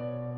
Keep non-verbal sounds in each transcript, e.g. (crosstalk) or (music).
thank you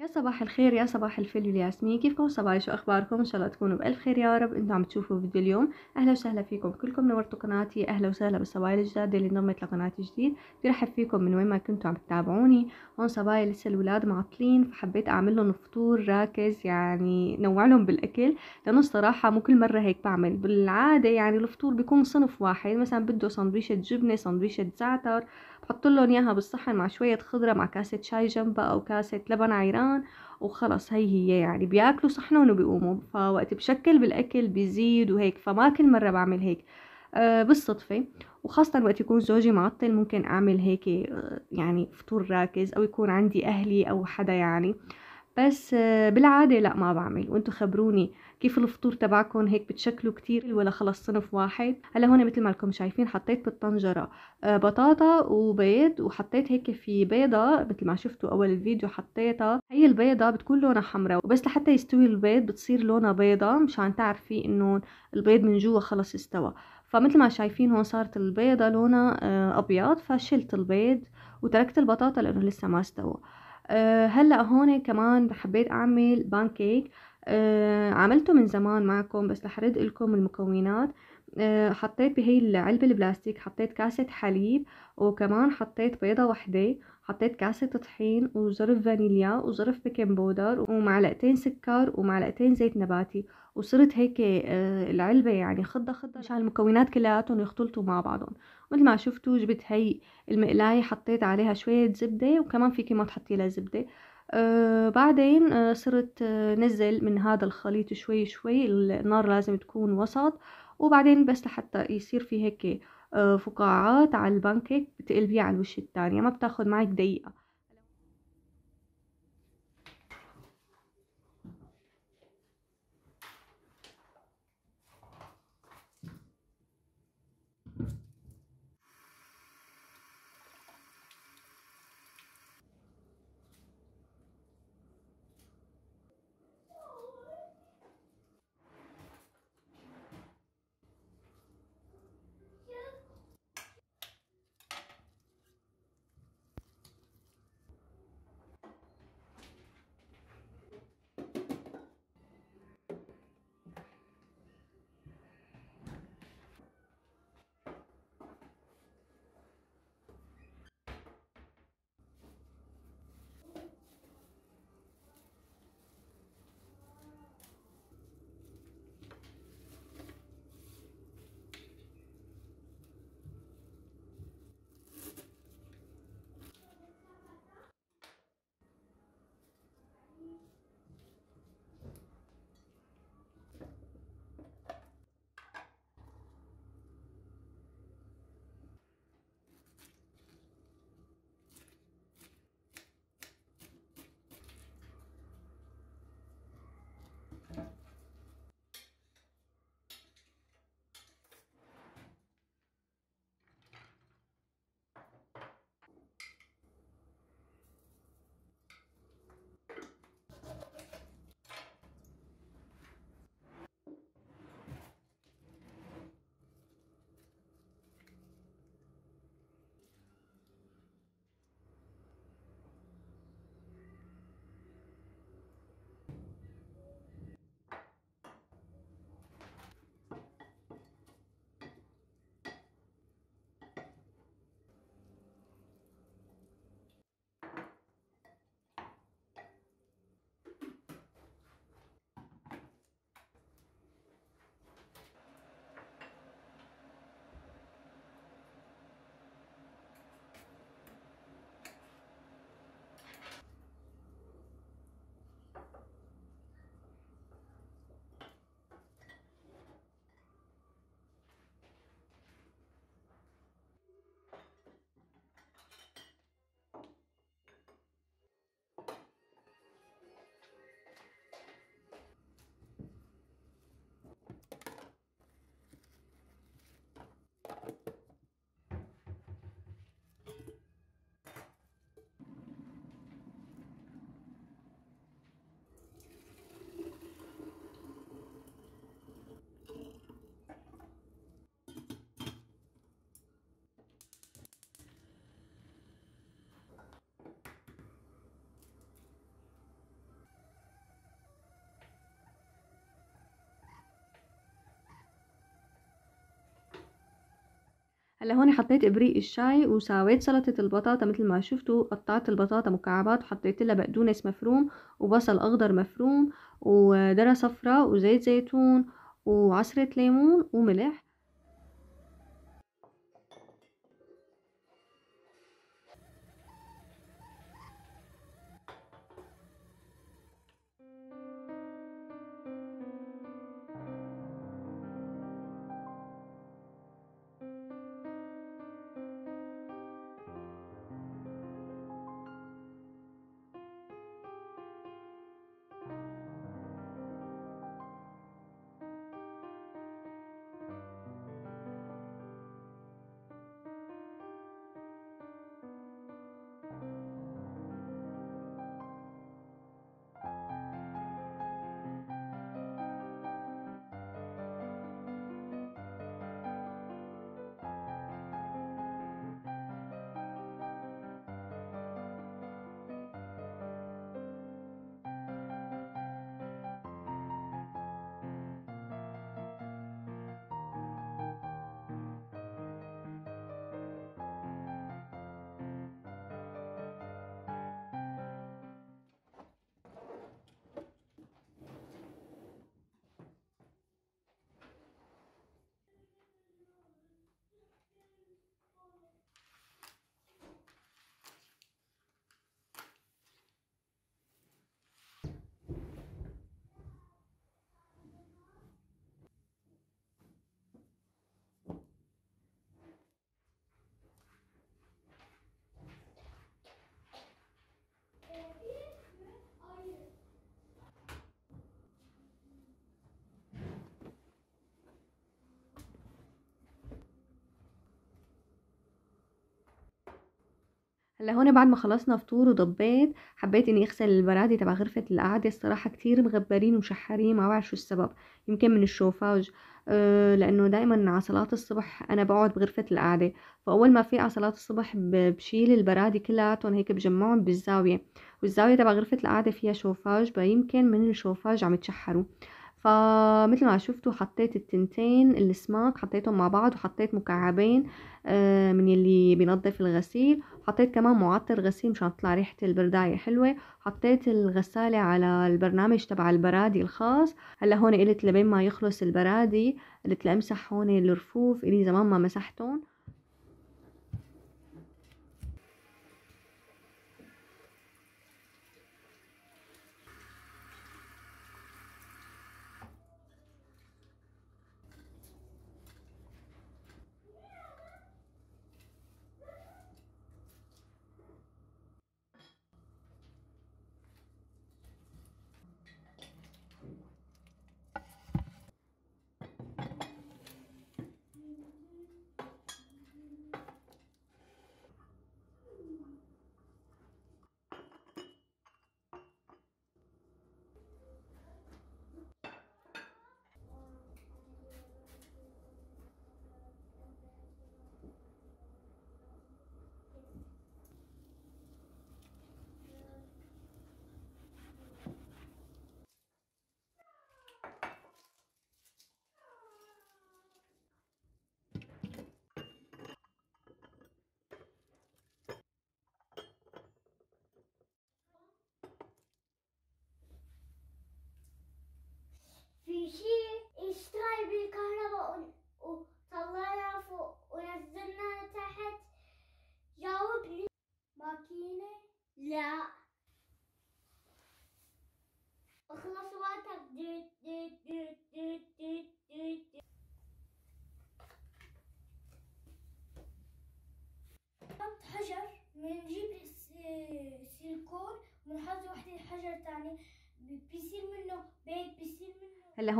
يا صباح الخير يا صباح الفل والياسمين كيفكم صباحي شو اخباركم ان شاء الله تكونوا بالف خير يا رب انتم عم تشوفوا فيديو اليوم اهلا وسهلا فيكم كلكم نورتوا قناتي اهلا وسهلا بالصبايا الجداد اللي انضمت لقناتي جديد برحب فيكم من وين ما كنتوا عم تتابعوني هون صبايا لسه الولاد معطلين فحبيت اعمل لهم فطور راكز يعني نوع لهم بالاكل لانه الصراحه مو كل مره هيك بعمل بالعاده يعني الفطور بيكون صنف واحد مثلا بده سندويشه جبنه سندويشه زعتر بحط لهم اياها بالصحن مع شويه خضره مع كاسه شاي جنبها او كاسه لبن عيران وخلص هي هي يعني بياكلوا صحنهم وبيقوموا فوقت بشكل بالاكل بيزيد وهيك فما كل مره بعمل هيك آه، بالصدفه وخاصة وقت يكون زوجي معطل ممكن أعمل هيك آه، يعني فطور راكز أو يكون عندي أهلي أو حدا يعني بس آه، بالعادة لا ما بعمل وانتو خبروني كيف الفطور تبعكم هيك بتشكلوا كتير ولا خلص صنف واحد هلا هون مثل ما لكم شايفين حطيت بالطنجره آه، بطاطا وبيض وحطيت هيك في بيضه مثل ما شفتوا اول الفيديو حطيتها هي البيضه بتكون لونها حمراء وبس لحتى يستوي البيض بتصير لونها بيضه مشان تعرفي انه البيض من جوا خلص استوى فمثل ما شايفين هون صارت البيضة لونها آه، أبيض فشلت البيض وتركت البطاطا لأنه لسه ما استوى آه، هلا هون كمان حبيت أعمل بانكيك آه عملته من زمان معكم بس رح ارد لكم المكونات آه حطيت بهي العلبة البلاستيك حطيت كاسة حليب وكمان حطيت بيضة وحدة حطيت كاسة طحين وظرف فانيليا وظرف بيكنج بودر ومعلقتين سكر ومعلقتين زيت نباتي وصرت هيك آه، العلبة يعني خضة خضة مشان المكونات كلياتهم يختلطوا مع بعضهم مثل ما شفتوا جبت هي المقلاية حطيت عليها شوية زبدة وكمان فيكي ما تحطي لها زبدة آه، بعدين آه، صرت آه، نزل من هذا الخليط شوي شوي النار لازم تكون وسط وبعدين بس لحتى يصير في هيك فقاعات على البانكيك بتقلبيه على الوش التانية ما بتاخد معك دقيقة هلا هون حطيت ابريق الشاي وساويت سلطة البطاطا مثل ما شفتوا قطعت البطاطا مكعبات وحطيت لها بقدونس مفروم وبصل اخضر مفروم ودرة صفراء وزيت زيتون وعصرة ليمون وملح هلا هون بعد ما خلصنا فطور وضبيت حبيت اني اغسل البرادي تبع غرفة القعدة الصراحة كتير مغبرين ومشحرين ما بعرف شو السبب يمكن من الشوفاج أه لانه دائما على صلاة الصبح انا بقعد بغرفة القعدة فاول ما في على صلاة الصبح بشيل البرادي كلياتهم هيك بجمعهم بالزاوية والزاوية تبع غرفة القعدة فيها شوفاج فيمكن من الشوفاج عم يتشحروا فمثل ما شفتوا حطيت التنتين السماك حطيتهم مع بعض وحطيت مكعبين آه، من اللي بينظف الغسيل حطيت كمان معطر غسيل مشان تطلع ريحة البرداية حلوة حطيت الغسالة على البرنامج تبع البرادي الخاص هلا هون قلت لبين ما يخلص البرادي قلت لامسح هون الرفوف الي زمان ما مسحتهم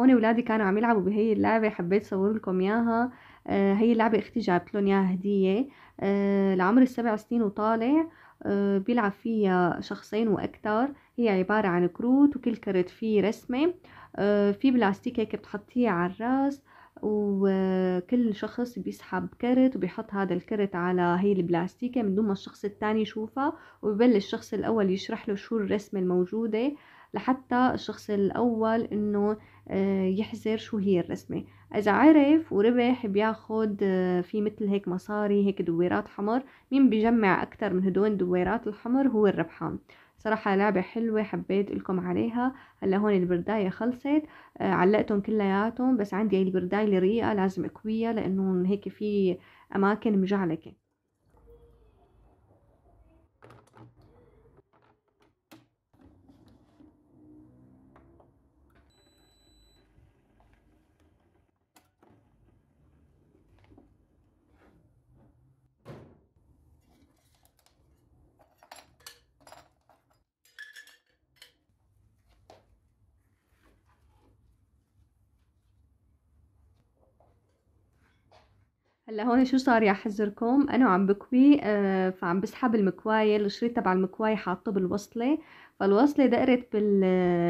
هون اولادي كانوا عم يلعبوا بهي اللعبة حبيت صور لكم اياها آه، هي اللعبة اختي جابت لهم اياها هدية آه، لعمر السبع سنين وطالع آه، بيلعب فيها شخصين واكثر هي عبارة عن كروت وكل كرت فيه رسمة في بلاستيك هيك بتحطيه على الراس وكل شخص بيسحب كرت وبيحط هذا الكرت على هي البلاستيكة من دون ما الشخص التاني يشوفها وببلش الشخص الأول يشرح له شو الرسمة الموجودة لحتى الشخص الأول إنه آه، يحزر شو هي الرسمة إذا عرف وربح بياخد آه، في مثل هيك مصاري هيك دويرات حمر مين بيجمع أكتر من هدول دويرات الحمر هو الربحان صراحة لعبة حلوة حبيت لكم عليها هلا هون البرداية خلصت آه، علقتهم كلياتهم بس عندي البرداية الرقيقة لازم اكويها لانه هيك في اماكن مجعلكة هلا هون شو صار يا حزركم انا وعم بكوي آه فعم بسحب المكوايه الشريط تبع المكوايه حاطه بالوصله فالوصله دقرت بال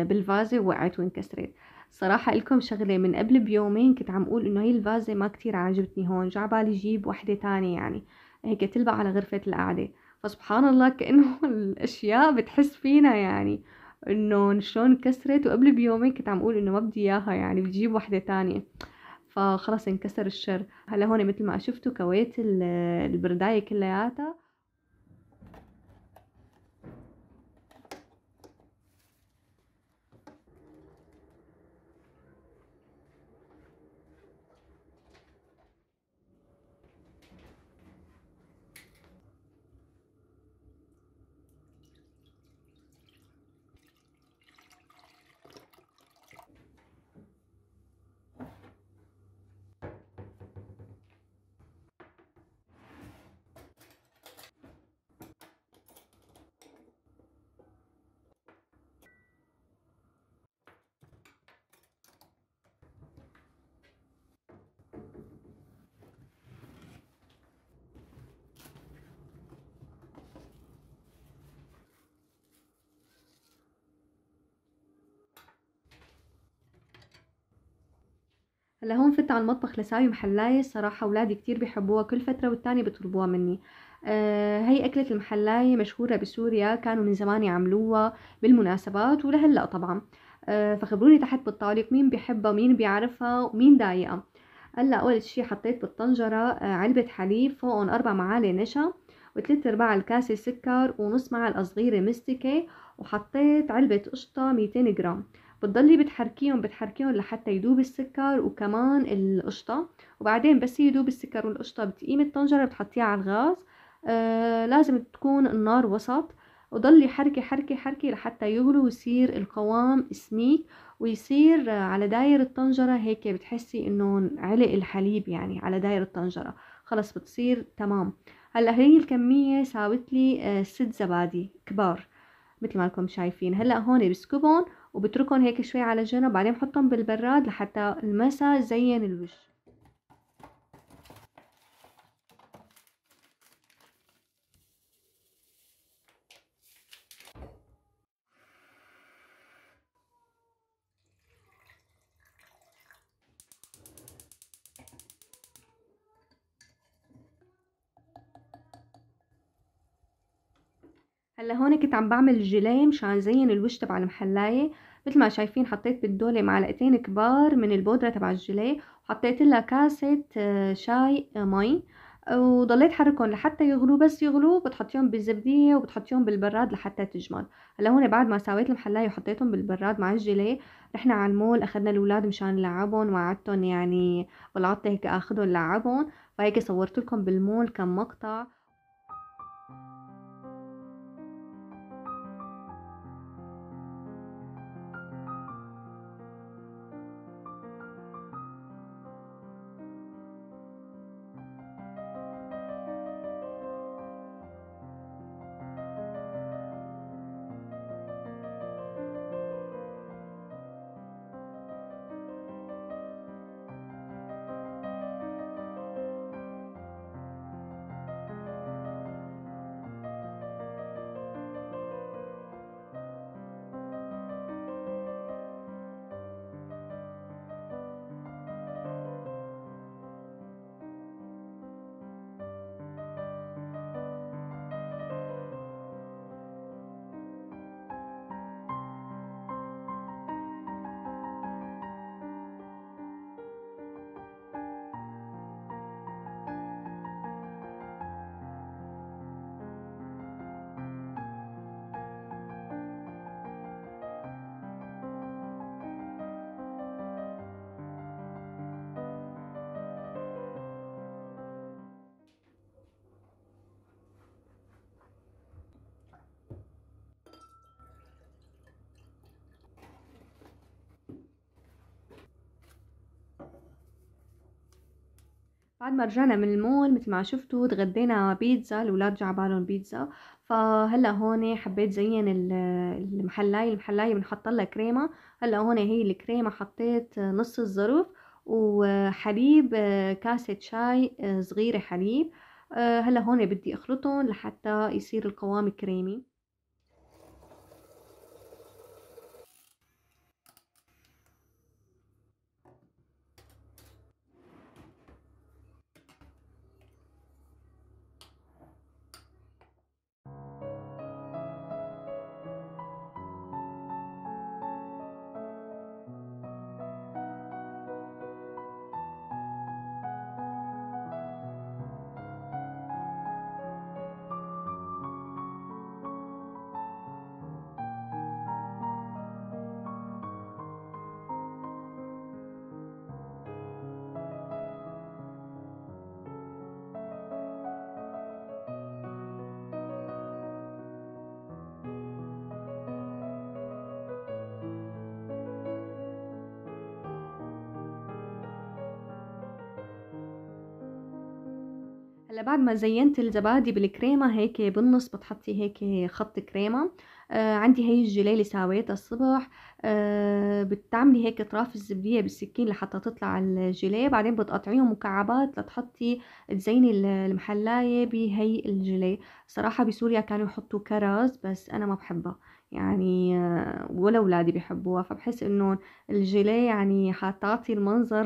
بالفازه ووقعت وانكسرت صراحة لكم شغلة من قبل بيومين كنت عم اقول انه هي الفازة ما كتير عجبتني هون جا عبالي جيب وحدة تانية يعني هيك تلبق على غرفة القعدة فسبحان الله كأنه (laughs) الأشياء بتحس فينا يعني انه شلون كسرت وقبل بيومين كنت عم اقول انه ما بدي اياها يعني بجيب وحدة تانية فخلاص انكسر الشر هلا هون مثل ما شفتوا كويت البرداية كلياتها هلا هون فت على المطبخ لساوي محلاية الصراحة ولادي كتير بيحبوها كل فترة والتانية بيطلبوها مني آه هي أكلة المحلاية مشهورة بسوريا كانوا من زمان يعملوها بالمناسبات ولهلا طبعا آه فخبروني تحت بالتعليق مين بيحبها ومين بيعرفها ومين دايقة هلا أول شي حطيت بالطنجرة آه علبة حليب فوقهم أربع معالي نشا وثلاث أرباع الكاسة سكر ونص معلقة صغيرة مستكة وحطيت علبة قشطة 200 جرام بتضلي بتحركيهم بتحركيهم لحتى يدوب السكر وكمان القشطة وبعدين بس يدوب السكر والقشطة بتقيمي الطنجرة بتحطيها على الغاز آه لازم تكون النار وسط وضلي حركي حركي حركي لحتى يغلو ويصير القوام سميك ويصير على داير الطنجرة هيك بتحسي انه علق الحليب يعني على داير الطنجرة خلص بتصير تمام هلا هي الكمية ساوت لي آه، ست زبادي كبار مثل ما لكم شايفين هلا هون بسكبهم وبتركهم هيك شوي على جنب بعدين بحطهم بالبراد لحتى المسا زين الوجه هلا هون كنت عم بعمل جيلي مشان زين الوش تبع المحلايه مثل ما شايفين حطيت بالدوله معلقتين كبار من البودره تبع الجيليه وحطيت لها كاسه آه، شاي آه، مي وضليت حركهم لحتى يغلو بس يغلو بتحطيهم بالزبدية وبتحطيهم بالبراد لحتى تجمد هلا هون بعد ما سويت المحلاية وحطيتهم بالبراد مع الجيليه رحنا على المول اخذنا الاولاد مشان نلعبهم وقعدتهم يعني بالعطة هيك اخذهم لعبهم فهيك صورت لكم بالمول كم مقطع بعد ما رجعنا من المول مثل ما شفتوا تغدينا بيتزا الولاد عبالهم بيتزا فهلا هون حبيت زين المحلاية المحلاية بنحط لها كريمة هلا هون هي الكريمة حطيت نص الظروف وحليب كاسة شاي صغيرة حليب هلا هون بدي اخلطهم لحتى يصير القوام كريمي هلا بعد ما زينت الزبادي بالكريمة هيك بالنص بتحطي هيك خط كريمة آه عندي هي الجيلي اللي ساويتها الصبح آه بتعملي هيك اطراف الزبدية بالسكين لحتى تطلع الجيلي بعدين بتقطعيهم مكعبات لتحطي تزيني المحلاية بهي الجيلي صراحة بسوريا كانوا يحطوا كرز بس انا ما بحبها يعني آه، ولا ولادي بيحبوها فبحس انه الجيلي يعني حتعطي المنظر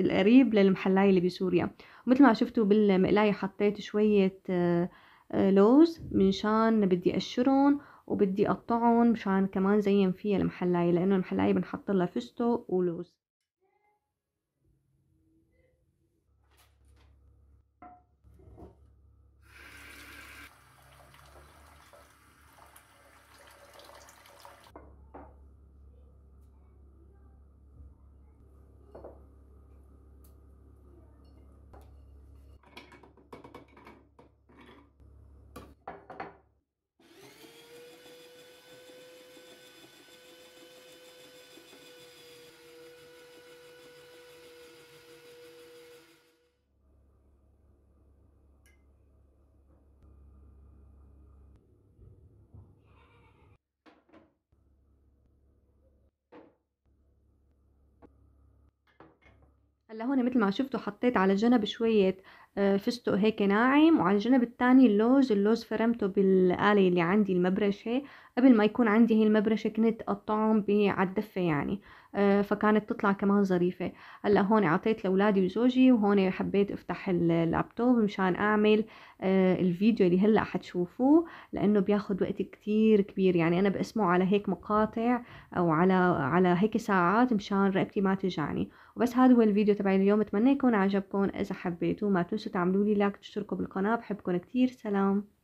القريب للمحلاي اللي بسوريا ومثل ما شفتوا بالمقلاية حطيت شوية آه، آه، لوز منشان بدي اقشرهم وبدي اقطعهم مشان كمان زين فيها المحلاية لانه المحلاية بنحط لها فستق ولوز هلا هون مثل ما شفتوا حطيت على جنب شوية آه، فستق هيك ناعم وعلى الجنب الثاني اللوز اللوز فرمته بالآلة اللي عندي المبرشة قبل ما يكون عندي هي المبرشة كنت أقطعهم الدفه يعني آه، فكانت تطلع كمان ظريفة هلا هون عطيت لأولادي وزوجي وهون حبيت أفتح اللابتوب مشان أعمل آه، الفيديو اللي هلا حتشوفوه لأنه بياخد وقت كتير كبير يعني أنا بقسمه على هيك مقاطع أو على على هيك ساعات مشان رقبتي ما تجعني وبس هذا هو الفيديو تبعي اليوم أتمنى يكون عجبكم إذا حبيتوه ما تنسوا تنسوا تعملوا لي لايك وتشتركوا بالقناة بحبكم كتير سلام